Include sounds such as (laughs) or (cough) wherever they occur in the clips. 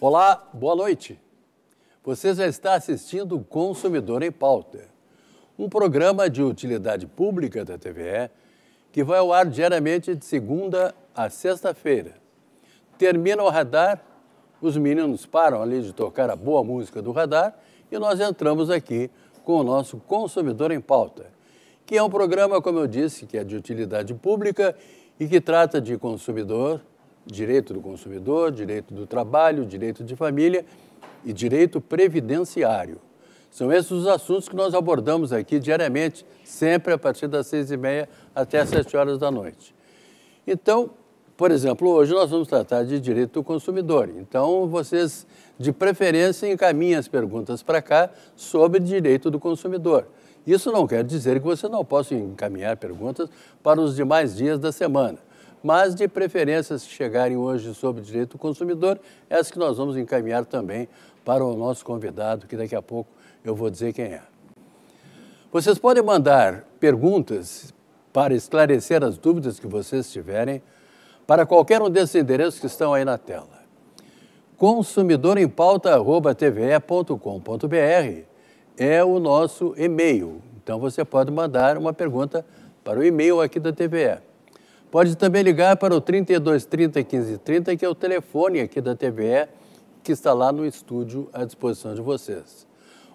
Olá, boa noite. Você já está assistindo o Consumidor em Pauta, um programa de utilidade pública da TVE que vai ao ar diariamente de segunda a sexta-feira. Termina o radar, os meninos param ali de tocar a boa música do radar e nós entramos aqui com o nosso Consumidor em Pauta, que é um programa, como eu disse, que é de utilidade pública e que trata de consumidor, direito do consumidor, direito do trabalho, direito de família e direito previdenciário. São esses os assuntos que nós abordamos aqui diariamente, sempre a partir das seis e meia até as sete horas da noite. Então, por exemplo, hoje nós vamos tratar de direito do consumidor. Então, vocês, de preferência, encaminhem as perguntas para cá sobre direito do consumidor. Isso não quer dizer que você não possa encaminhar perguntas para os demais dias da semana. Mas, de preferência, se chegarem hoje sobre direito do consumidor, essas que nós vamos encaminhar também para o nosso convidado, que daqui a pouco eu vou dizer quem é. Vocês podem mandar perguntas para esclarecer as dúvidas que vocês tiverem para qualquer um desses endereços que estão aí na tela. consumidorempauta.tve.com.br é o nosso e-mail. Então você pode mandar uma pergunta para o e-mail aqui da TVE. Pode também ligar para o 3230 1530, que é o telefone aqui da TVE, que está lá no estúdio à disposição de vocês.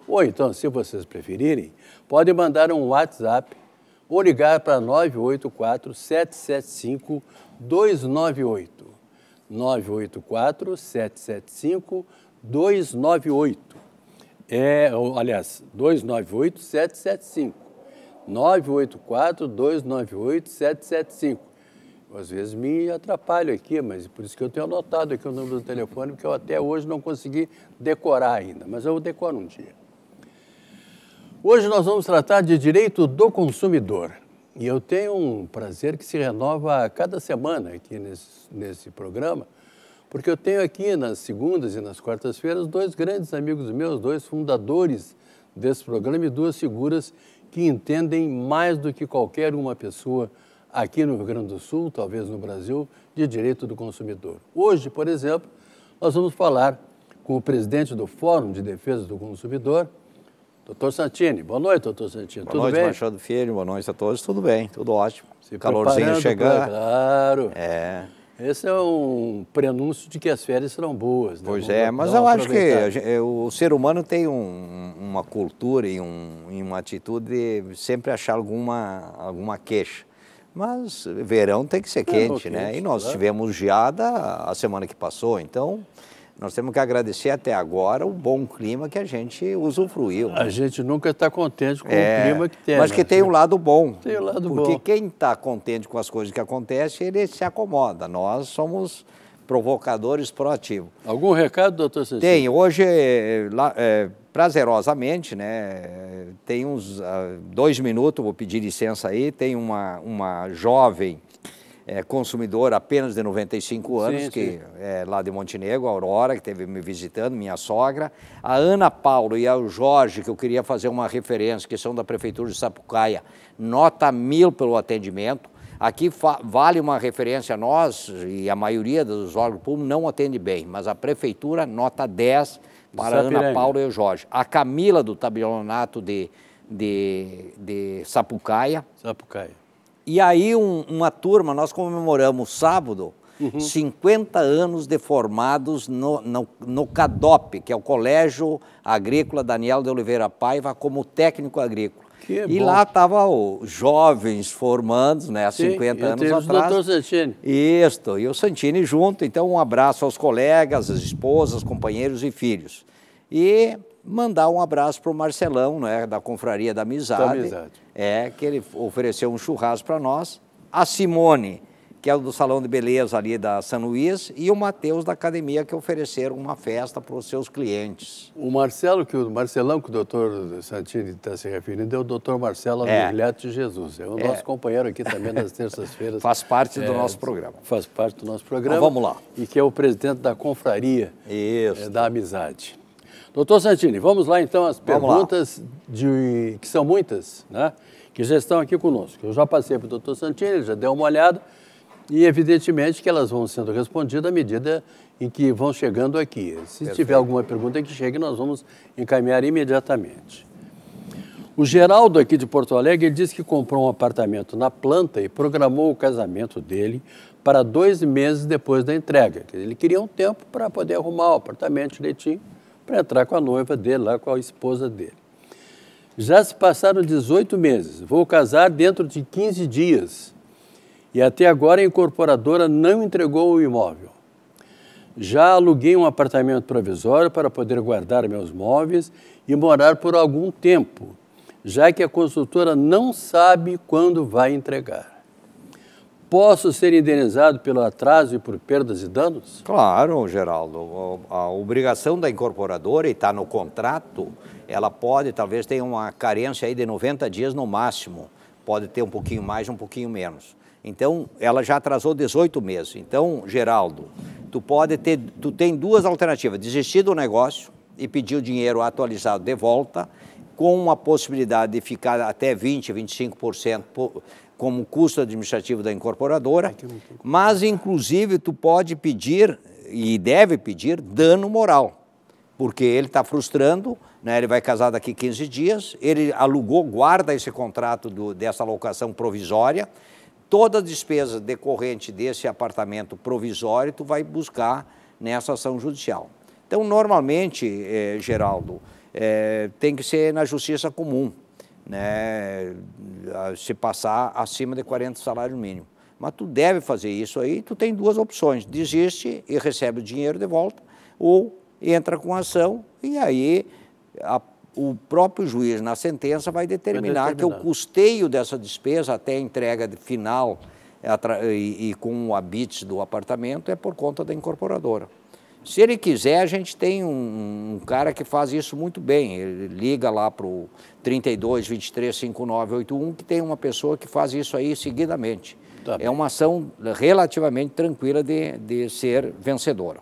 Ou então, se vocês preferirem, pode mandar um WhatsApp ou ligar para 984 775 298. 984 775 298. É, aliás, 298 775. 984 298 775. às vezes me atrapalho aqui, mas por isso que eu tenho anotado aqui o número do telefone, porque eu até hoje não consegui decorar ainda, mas eu decoro um dia. Hoje nós vamos tratar de direito do consumidor. E eu tenho um prazer que se renova a cada semana aqui nesse, nesse programa, porque eu tenho aqui nas segundas e nas quartas-feiras dois grandes amigos meus, dois fundadores desse programa e duas figuras que entendem mais do que qualquer uma pessoa aqui no Rio Grande do Sul, talvez no Brasil, de direito do consumidor. Hoje, por exemplo, nós vamos falar com o presidente do Fórum de Defesa do Consumidor, Doutor Santini, boa noite, doutor Santini. Boa tudo noite, bem? Machado Filho, boa noite a todos, tudo bem, tudo ótimo. Se Calorzinho chegando. Né? Claro. É. Esse é um prenúncio de que as férias serão boas. Né? Pois Vamos é, mas eu acho que o ser humano tem um, uma cultura e, um, e, uma atitude de sempre achar alguma, alguma queixa. Mas verão tem que ser é, quente, né? e nós claro. tivemos geada a semana que passou, então nós temos que agradecer até agora o bom clima que a gente usufruiu. Né? A gente nunca está contente com é, o clima que tem. Mas que né? tem um lado bom. Tem um lado porque bom. quem está contente com as coisas que acontecem, ele se acomoda. Nós somos provocadores proativos. Algum recado, doutor Cecília? Tem. Hoje, é, é, prazerosamente, né, tem uns ah, dois minutos, vou pedir licença aí, tem uma, uma jovem é, consumidor apenas de 95 anos, sim, que é lá de Montenegro, a Aurora, que esteve me visitando, minha sogra, a Ana Paulo e ao Jorge, que eu queria fazer uma referência, que são da Prefeitura de Sapucaia, nota mil pelo atendimento. Aqui vale uma referência a nós, e a maioria dos órgãos públicos não atende bem, mas a Prefeitura, nota 10 para Ana Paula e o Jorge. A Camila do Tabelionato de, de, de Sapucaia. Sapucaia e aí um, uma turma, nós comemoramos sábado, uhum. 50 anos de formados no, no, no, CADOP, que é o Colégio Agrícola Daniel de Oliveira Paiva, como técnico agrícola. É e lá estava oh, jovens formandos, né, há Sim, 50 anos atrás. O doutor Santini. Isto, e o Santini junto. Então, um abraço aos colegas, às esposas, companheiros e filhos. E mandar um abraço para o Marcelão, né, da Confraria da Amizade. Da amizade é que ele ofereceu um churrasco para nós, a Simone, que é do Salão de Beleza ali da San Luís, e o Matheus da academia, que ofereceram uma festa para os seus clientes. O Marcelo, que o Marcelão, que o doutor Santini está se referindo, é o doutor Marcelo é. Jesus. É o é. nosso companheiro aqui também nas terças-feiras. (laughs) Faz parte é, do nosso programa. Faz parte do nosso então programa. Então, vamos lá. E que é o presidente da confraria Isso. É, da amizade. Doutor Santini, vamos lá então às perguntas, de, que são muitas, né, que já estão aqui conosco. Eu já passei para o doutor Santini, ele já deu uma olhada e evidentemente que elas vão sendo respondidas à medida em que vão chegando aqui. Se Perfeito. tiver alguma pergunta que chegue, nós vamos encaminhar imediatamente. O Geraldo aqui de Porto Alegre disse que comprou um apartamento na planta e programou o casamento dele para dois meses depois da entrega. Ele queria um tempo para poder arrumar o apartamento direitinho para entrar com a noiva dele, lá com a esposa dele. Já se passaram 18 meses, vou casar dentro de 15 dias e até agora a incorporadora não entregou o imóvel. Já aluguei um apartamento provisório para poder guardar meus móveis e morar por algum tempo, já que a consultora não sabe quando vai entregar posso ser indenizado pelo atraso e por perdas e danos? Claro, Geraldo. A obrigação da incorporadora, e está no contrato, ela pode, talvez tenha uma carência aí de 90 dias no máximo. Pode ter um pouquinho mais, um pouquinho menos. Então, ela já atrasou 18 meses. Então, Geraldo, tu pode ter, tu tem duas alternativas, desistir do negócio e pedir o dinheiro atualizado de volta, com uma possibilidade de ficar até 20, 25% como custo administrativo da incorporadora, mas inclusive tu pode pedir e deve pedir dano moral, porque ele está frustrando, né, ele vai casar daqui 15 dias, ele alugou, guarda esse contrato do, dessa locação provisória, toda a despesa decorrente desse apartamento provisório tu vai buscar nessa ação judicial. Então, normalmente, eh, Geraldo, eh, tem que ser na justiça comum né, se passar acima de 40 salários mínimos. Mas tu deve fazer isso aí, tu tem duas opções, desiste e recebe o dinheiro de volta, ou entra com ação e aí a, o próprio juiz na sentença vai determinar, vai determinar, que o custeio dessa despesa até a entrega final e, e com o habite do apartamento é por conta da incorporadora. Se ele quiser, a gente tem um, um, cara que faz isso muito bem. Ele liga lá para o 32 23 5981, que tem uma pessoa que faz isso aí seguidamente. Tá é uma ação relativamente tranquila de, de ser vencedora.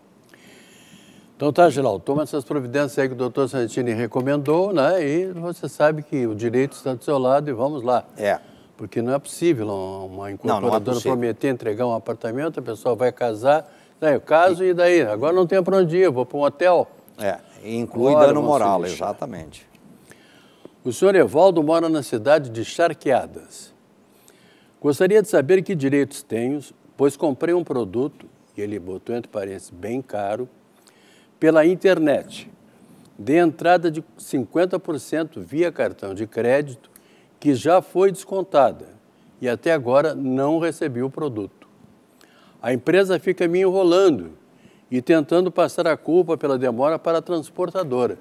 Então tá, Geraldo, toma essas providências aí que o doutor Santini recomendou, né? E você sabe que o direito está do seu lado e vamos lá. É. Porque não é possível uma incorporadora não, não é prometer entregar um apartamento, a pessoa vai casar é, o caso, e, e daí? Agora não tenho para onde ir, vou para um hotel. É, inclui Agora, dano moral, exatamente. O senhor Evaldo mora na cidade de Charqueadas. Gostaria de saber que direitos tenho, pois comprei um produto, e ele botou entre parênteses bem caro, pela internet. Dei entrada de 50% via cartão de crédito, que já foi descontada, e até agora não recebi o produto. A empresa fica me enrolando e tentando passar a culpa pela demora para a transportadora.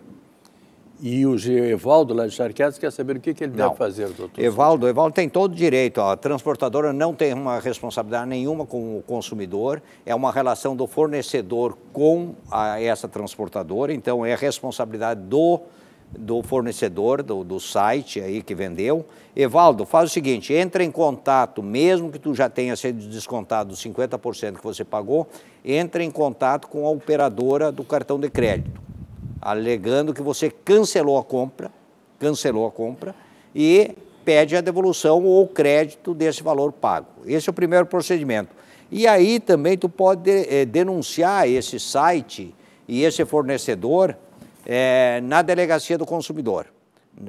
E o Evaldo, lá de Charquetes, quer saber o que, que ele não. deve fazer, doutor. Evaldo, Evaldo tem todo o direito. A transportadora não tem uma responsabilidade nenhuma com o consumidor. É uma relação do fornecedor com a, essa transportadora. Então, é responsabilidade do do fornecedor do, do site aí que vendeu. Evaldo, faz o seguinte, entra em contato, mesmo que tu já tenha sido descontado os 50% que você pagou, entra em contato com a operadora do cartão de crédito, alegando que você cancelou a compra, cancelou a compra e pede a devolução ou crédito desse valor pago. Esse é o primeiro procedimento. E aí também tu pode é, denunciar esse site e esse fornecedor é, na delegacia do consumidor,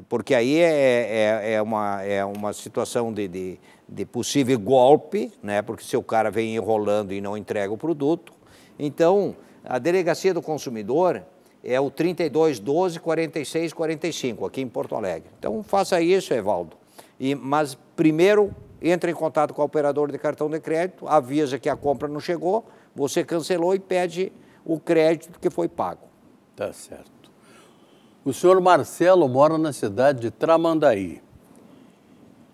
porque aí é, é, é uma, é uma situação de, de, de, possível golpe, né? porque se o cara vem enrolando e não entrega o produto. Então, a delegacia do consumidor é o 3212 4645, aqui em Porto Alegre. Então, faça isso, Evaldo. E, mas primeiro entra em contato com o operador de cartão de crédito, avisa que a compra não chegou, você cancelou e pede o crédito que foi pago. Tá certo. O senhor Marcelo mora na cidade de Tramandaí.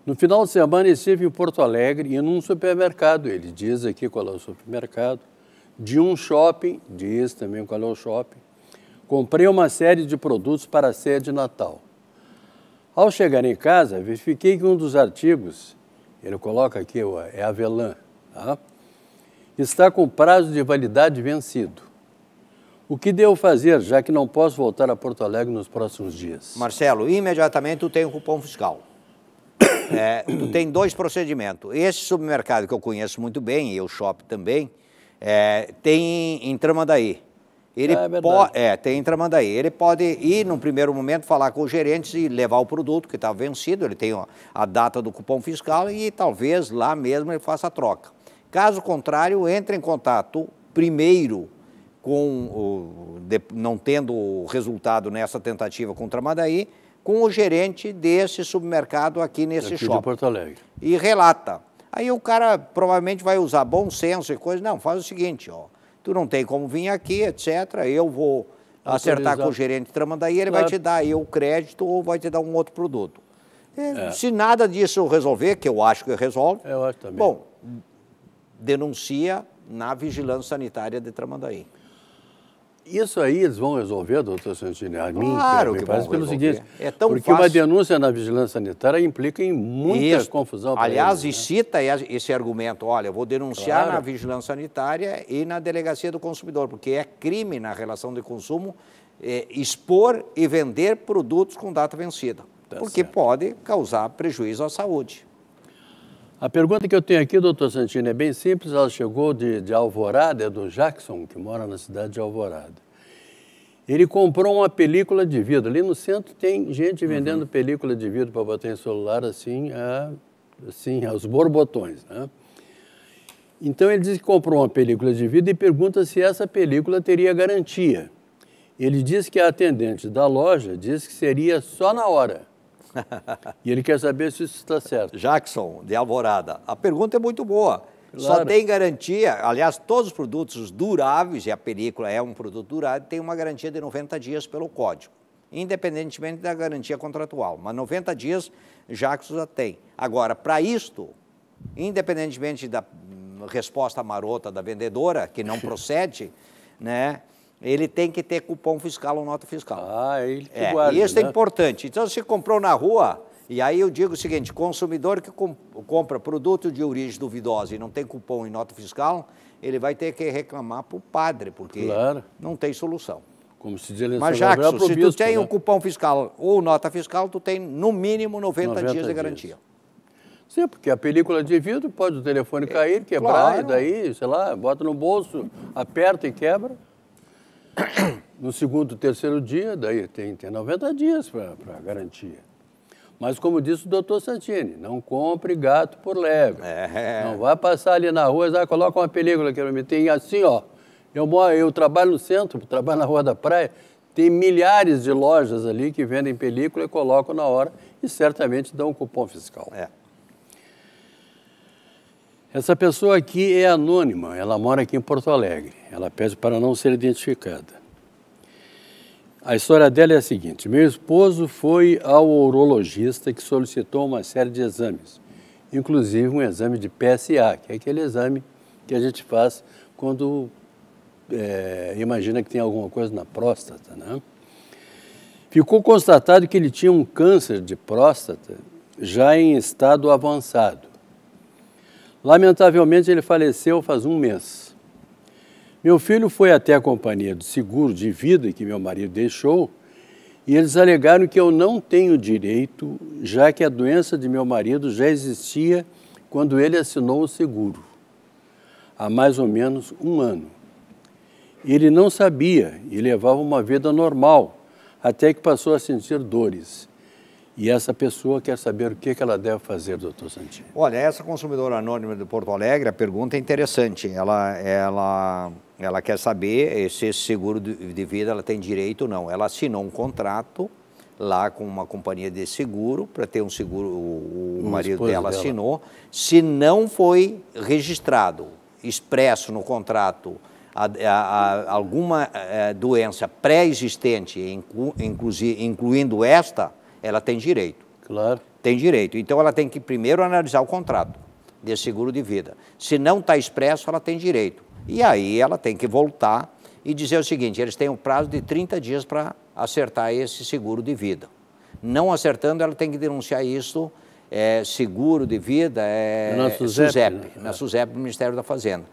No final de semana estive em Porto Alegre e num supermercado, ele diz aqui qual é o supermercado, de um shopping, diz também qual é o shopping, comprei uma série de produtos para a sede de Natal. Ao chegar em casa, verifiquei que um dos artigos, ele coloca aqui, é avelã, tá? está com prazo de validade vencido. O que devo fazer, já que não posso voltar a Porto Alegre nos próximos dias? Marcelo, imediatamente tu tem o cupom fiscal. (coughs) É, tu tem dois procedimentos. Esse supermercado que eu conheço muito bem, e o shopping também, é, tem em Tramandaí. Ele ah, é, pode, é, tem em Tramandaí. Ele pode ir, num primeiro momento, falar com os gerentes e levar o produto que está vencido, ele tem a data do cupom fiscal e talvez lá mesmo ele faça a troca. Caso contrário, entre em contato primeiro com o, de, não tendo resultado nessa tentativa com o Tramandaí, com o gerente desse submercado aqui nesse aqui shopping. De Porto Alegre. E relata. Aí o cara provavelmente vai usar bom senso e coisa. Não, faz o seguinte, ó. Tu não tem como vir aqui, etc. Eu vou acertar com o gerente Tramandaí, ele claro. vai te dar aí o crédito ou vai te dar um outro produto. É, é. Se nada disso resolver, que eu acho que resolve, eu acho também. bom, denuncia na vigilância sanitária de Tramandaí. Isso aí eles vão resolver, doutor Santini, a mim, claro que vão pelo resolver. seguinte, é tão porque fácil. uma denúncia na vigilância sanitária implica em muita Isso. confusão. Aliás, eles, né? cita esse argumento, olha, vou denunciar claro. na vigilância sanitária e na delegacia do consumidor, porque é crime na relação de consumo é, expor e vender produtos com data vencida, tá porque certo. pode causar prejuízo à saúde. A pergunta que eu tenho aqui, doutor Santino, é bem simples. Ela chegou de, de Alvorada, é do Jackson, que mora na cidade de Alvorada. Ele comprou uma película de vidro. Ali no centro tem gente uhum. vendendo uhum. película de vidro para botar em celular assim, a, assim aos borbotões. Né? Então ele diz que comprou uma película de vidro e pergunta se essa película teria garantia. Ele diz que a atendente da loja disse que seria só na hora. (laughs) e ele quer saber se isso está certo. Jackson, de Alvorada, a pergunta é muito boa. Claro. Só tem garantia, aliás, todos os produtos duráveis, e a película é um produto durável, tem uma garantia de 90 dias pelo código, independentemente da garantia contratual. Mas 90 dias Jackson já tem. Agora, para isto, independentemente da resposta marota da vendedora, que não (laughs) procede, né? ele tem que ter cupom fiscal ou nota fiscal. Ah, é ele que é, guarda, E isso é né? é importante. Então, se comprou na rua, e aí eu digo o seguinte, consumidor que compra produto de origem duvidosa e não tem cupom e nota fiscal, ele vai ter que reclamar para o padre, porque claro. não tem solução. Como se diz Mas, Jackson, que se tu tem né? um cupom fiscal ou nota fiscal, tu tem no mínimo 90, 90 dias de garantia. Dias. Sim, porque a película de vidro pode o telefone é, cair, quebrar, claro. e daí, sei lá, bota no bolso, aperta e quebra. (coughs) No segundo, terceiro dia, daí tem, tem 90 dias para garantia. Mas, como disse o doutor Santini, não compre gato por leve. É. Não vai passar ali na rua e ah, coloca uma película que me tem assim, ó. Eu, moro, eu trabalho no centro, trabalho na Rua da Praia, tem milhares de lojas ali que vendem película e colocam na hora e certamente dão um cupom fiscal. É. Essa pessoa aqui é anônima, ela mora aqui em Porto Alegre. Ela pede para não ser identificada. A história dela é a seguinte: meu esposo foi ao urologista que solicitou uma série de exames, inclusive um exame de PSA, que é aquele exame que a gente faz quando é, imagina que tem alguma coisa na próstata, né? Ficou constatado que ele tinha um câncer de próstata já em estado avançado. Lamentavelmente, ele faleceu faz um mês. Meu filho foi até a companhia do seguro de vida que meu marido deixou e eles alegaram que eu não tenho direito, já que a doença de meu marido já existia quando ele assinou o seguro, há mais ou menos um ano. Ele não sabia e levava uma vida normal, até que passou a sentir dores. E essa pessoa quer saber o que ela deve fazer, doutor Santinho. Olha, essa consumidora anônima de Porto Alegre, a pergunta é interessante. Ela, ela ela quer saber se esse seguro de vida ela tem direito ou não. Ela assinou um contrato lá com uma companhia de seguro para ter um seguro. O, o marido dela, dela assinou. Se não foi registrado, expresso no contrato, a, a, a, alguma eh, doença pré-existente, inclu, incluindo esta, ela tem direito. Claro. Tem direito. Então ela tem que primeiro analisar o contrato de seguro de vida. Se não está expresso, ela tem direito. E aí ela tem que voltar e dizer o seguinte: eles têm um prazo de 30 dias para acertar esse seguro de vida. Não acertando, ela tem que denunciar isso. É, seguro de vida é, é na SUSEP, SUSEP né? na SUSEP do Ministério da Fazenda.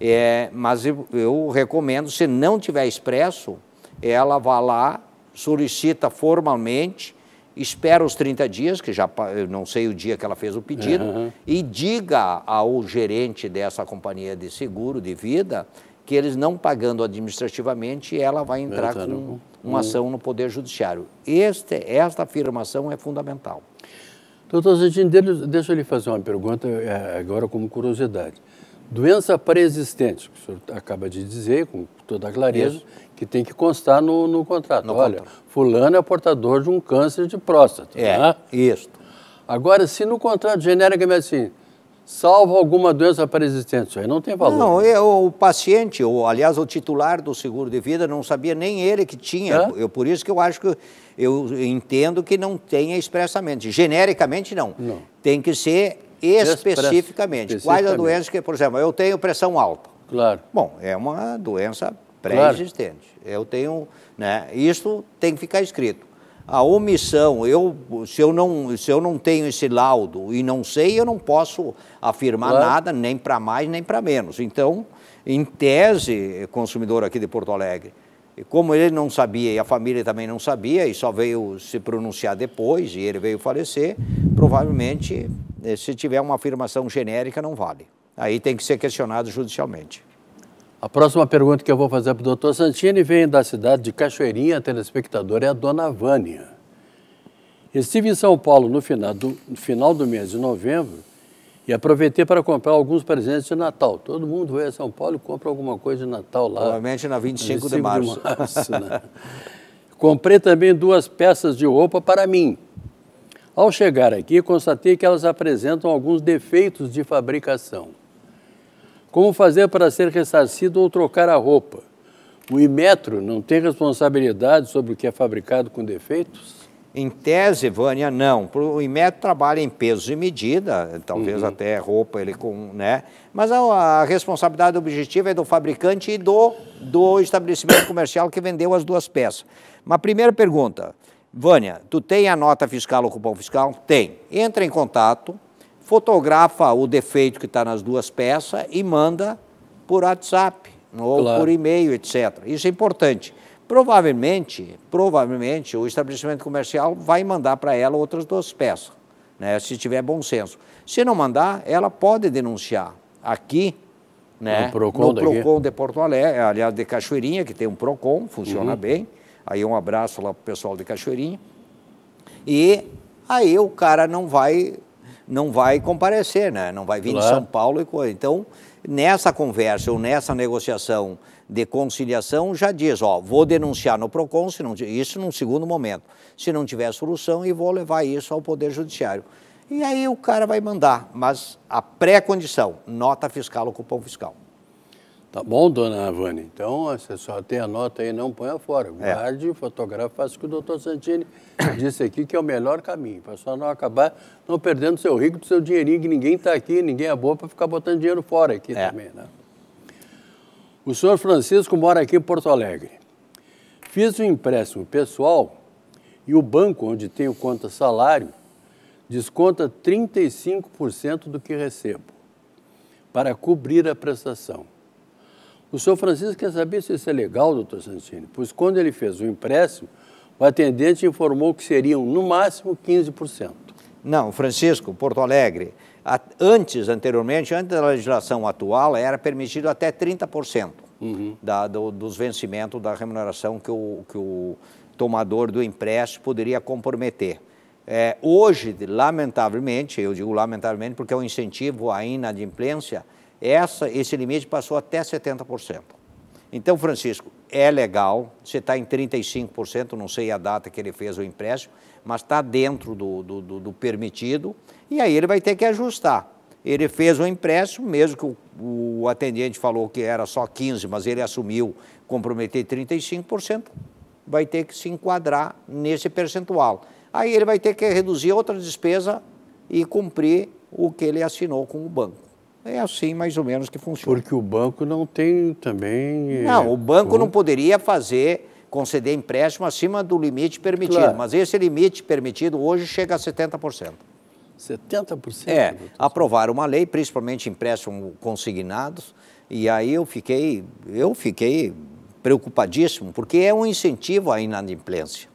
É, mas eu, eu recomendo, se não tiver expresso, ela vá lá, solicita formalmente espera os 30 dias, que já eu não sei o dia que ela fez o pedido, uhum. e diga ao gerente dessa companhia de seguro de vida que eles não pagando administrativamente, ela vai entrar com uma ação no Poder Judiciário. Este, esta afirmação é fundamental. Doutor Zedim, deixa eu lhe fazer uma pergunta é, agora como curiosidade. Doença pré-existente, que o senhor acaba de dizer com toda clareza, Isso que tem que constar no, no contrato. No Olha, contrato. fulano é portador de um câncer de próstata. É, né? isso. Agora, se no contrato genérico é assim, salvo alguma doença pré-existente, isso aí não tem valor. Não, eu, é o paciente, ou aliás, o titular do seguro de vida, não sabia nem ele que tinha. É? Eu, por isso que eu acho que, eu entendo que não tenha expressamente. Genericamente, não. não. Tem que ser especificamente. especificamente. Quais as doenças que, por exemplo, eu tenho pressão alta. Claro. Bom, é uma doença pré-existentes. Claro. Eu tenho, né? Isso tem que ficar escrito. A omissão, eu, se, eu não, se eu não tenho esse laudo e não sei, eu não posso afirmar claro. nada, nem para mais, nem para menos. Então, em tese, consumidor aqui de Porto Alegre, e como ele não sabia e a família também não sabia, e só veio se pronunciar depois, e ele veio falecer, provavelmente, eh, se tiver uma afirmação genérica, não vale. Aí tem que ser questionado judicialmente. A próxima pergunta que eu vou fazer é para o doutor Santini vem da cidade de Cachoeirinha, a telespectadora é a dona Vânia. Estive em São Paulo no final do, no final do mês de novembro e aproveitei para comprar alguns presentes de Natal. Todo mundo vai a São Paulo e compra alguma coisa de Natal lá. Provavelmente na 25, de março. De março né? (laughs) Comprei também duas peças de roupa para mim. Ao chegar aqui, constatei que elas apresentam alguns defeitos de fabricação. Como fazer para ser ressarcido ou trocar a roupa? O Imetro não tem responsabilidade sobre o que é fabricado com defeitos? Em tese, Vânia, não. O imetro trabalha em peso e medida, talvez uhum. até roupa ele com, né? Mas a, a responsabilidade objetiva é do fabricante e do, do estabelecimento comercial que vendeu as duas peças. Uma primeira pergunta, Vânia, tu tem a nota fiscal ou cupom fiscal? Tem. Entra em contato fotografa o defeito que está nas duas peças e manda por WhatsApp ou claro. por e-mail, etc. Isso é importante. Provavelmente, provavelmente o estabelecimento comercial vai mandar para ela outras duas peças, né, se tiver bom senso. Se não mandar, ela pode denunciar aqui, né, no Procon, no Procon de Porto Alegre, aliás, de Cachoeirinha, que tem um Procon, funciona uhum. bem. Aí um abraço lá para o pessoal de Cachoeirinha. E aí o cara não vai não vai comparecer, né? não vai vir claro. de São Paulo e coisa. Então, nessa conversa ou nessa negociação de conciliação, já diz, ó, vou denunciar no PROCON, se não, isso num segundo momento, se não tiver solução, e vou levar isso ao Poder Judiciário. E aí o cara vai mandar, mas a pré-condição, nota fiscal ou cupom fiscal. Tá bom, dona Vani? Então, você só tem a nota aí, não ponha fora. É. Guarde, é. fotografe, faça o que o doutor Santini (coughs) disse aqui, que é o melhor caminho, para só não acabar não perdendo seu rico do seu dinheirinho, que ninguém está aqui, ninguém é boa para ficar botando dinheiro fora aqui é. também. Né? O senhor Francisco mora aqui em Porto Alegre. Fiz um empréstimo pessoal e o banco onde tenho conta salário desconta 35% do que recebo para cobrir a prestação. O senhor Francisco quer saber se isso é legal, doutor Santini, pois quando ele fez o empréstimo, o atendente informou que seriam no máximo 15%. Não, Francisco, Porto Alegre, antes, anteriormente, antes da legislação atual, era permitido até 30% uhum. da, do, dos vencimentos da remuneração que o, que o tomador do empréstimo poderia comprometer. É, hoje, lamentavelmente, eu digo lamentavelmente porque é um incentivo à inadimplência, essa, esse limite passou até 70%. Então, Francisco, é legal, você está em 35%, não sei a data que ele fez o empréstimo, mas está dentro do, do, do, permitido, e aí ele vai ter que ajustar. Ele fez o empréstimo, mesmo que o, o atendente falou que era só 15%, mas ele assumiu comprometer 35%, vai ter que se enquadrar nesse percentual. Aí ele vai ter que reduzir outra despesa e cumprir o que ele assinou com o banco. É assim mais ou menos que funciona. Porque o banco não tem também. Não, o banco não poderia fazer, conceder empréstimo acima do limite permitido. Claro. Mas esse limite permitido hoje chega a 70%. 70%? É, aprovaram uma lei, principalmente empréstimo consignados, e aí eu fiquei, eu fiquei preocupadíssimo, porque é um incentivo à inadimplência.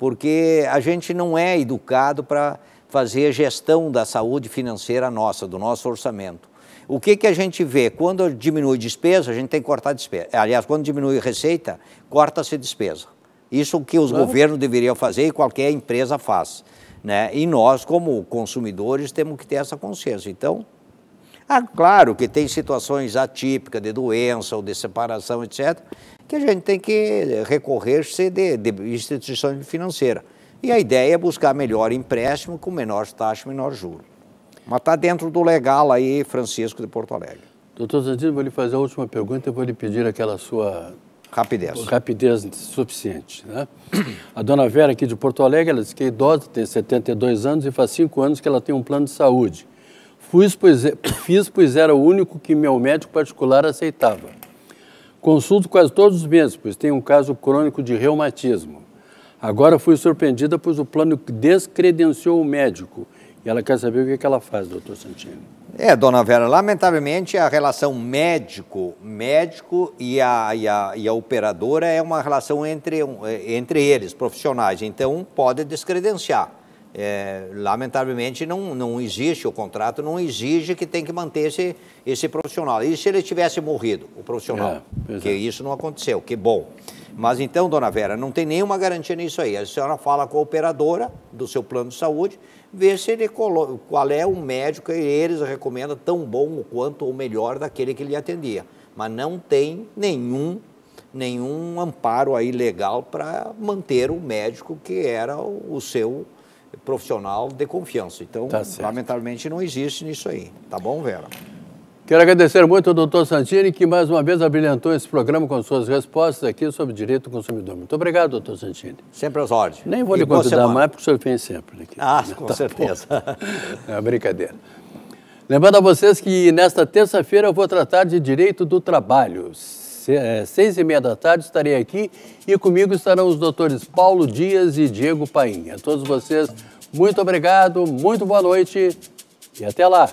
Porque a gente não é educado para fazer gestão da saúde financeira nossa, do nosso orçamento. O que, que a gente vê? Quando diminui despesa, a gente tem que cortar despesa. Aliás, quando diminui receita, corta-se despesa. Isso que os claro. governos deveriam fazer e qualquer empresa faz. Né? E nós, como consumidores, temos que ter essa consciência. Então, ah, claro que tem situações atípicas de doença ou de separação, etc., que a gente tem que recorrer-se de, de instituições financeiras. E a ideia é buscar melhor empréstimo com menor taxa, menor juro. Mas está dentro do legal aí, Francisco de Porto Alegre. Doutor Zandino, vou lhe fazer a última pergunta e vou lhe pedir aquela sua Rapidez. Rapidez suficiente. Né? A dona Vera, aqui de Porto Alegre, ela disse que é idosa, tem 72 anos e faz 5 anos que ela tem um plano de saúde. Fui, pois, é, (coughs) fiz, pois era o único que meu médico particular aceitava. Consulto quase todos os meses, pois tenho um caso crônico de reumatismo. Agora fui surpreendida, pois o plano descredenciou o médico e ela quer saber o que, é que ela faz, doutor Santino? É, dona Vera, lamentavelmente a relação médico, médico e a, e a, e a operadora é uma relação entre, é, entre eles, profissionais, então pode descredenciar. É, lamentavelmente não, não existe, o contrato não exige que tem que manter esse, esse profissional. E se ele tivesse morrido, o profissional? É, que é. isso não aconteceu, que bom. Mas então, dona Vera, não tem nenhuma garantia nisso aí. A senhora fala com a operadora do seu plano de saúde, vê se ele qual é o médico que eles recomendam tão bom quanto ou melhor daquele que lhe atendia. Mas não tem nenhum nenhum amparo aí legal para manter o médico que era o seu profissional de confiança. Então, tá lamentavelmente, não existe nisso aí. Tá bom, Vera? Quero agradecer muito ao doutor Santini, que mais uma vez abrilhantou esse programa com suas respostas aqui sobre direito do consumidor. Muito obrigado, doutor Santini. Sempre às ordens. Nem vou e lhe convidar mais, porque o senhor vem sempre aqui. Ah, com tá certeza. (laughs) É uma brincadeira. Lembrando a vocês que nesta terça-feira eu vou tratar de direito do trabalho. É, seis e meia da tarde estarei aqui e comigo estarão os doutores Paulo Dias e Diego Paim. A todos vocês, muito obrigado, muito boa noite e até lá.